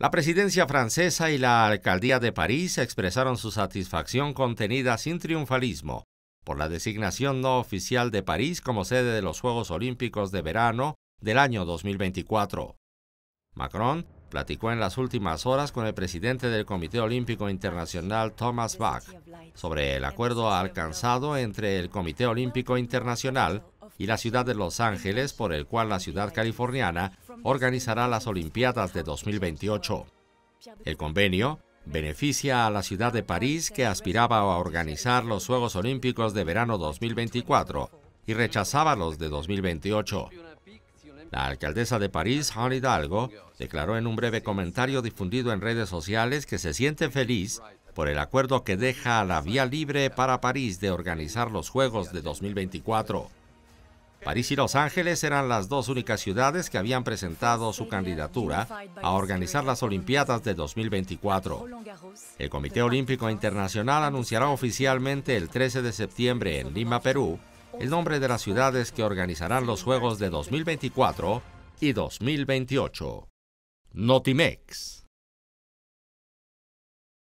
La presidencia francesa y la alcaldía de París expresaron su satisfacción contenida sin triunfalismo por la designación no oficial de París como sede de los Juegos Olímpicos de Verano del año 2024. Macron platicó en las últimas horas con el presidente del Comité Olímpico Internacional, Thomas Bach, sobre el acuerdo alcanzado entre el Comité Olímpico Internacional y la ciudad de Los Ángeles, por el cual la ciudad californiana organizará las Olimpiadas de 2028. El convenio beneficia a la ciudad de París que aspiraba a organizar los Juegos Olímpicos de verano 2024 y rechazaba los de 2028. La alcaldesa de París, Han Hidalgo, declaró en un breve comentario difundido en redes sociales que se siente feliz por el acuerdo que deja la vía libre para París de organizar los Juegos de 2024. París y Los Ángeles eran las dos únicas ciudades que habían presentado su candidatura a organizar las Olimpiadas de 2024. El Comité Olímpico Internacional anunciará oficialmente el 13 de septiembre en Lima, Perú, el nombre de las ciudades que organizarán los Juegos de 2024 y 2028. Notimex.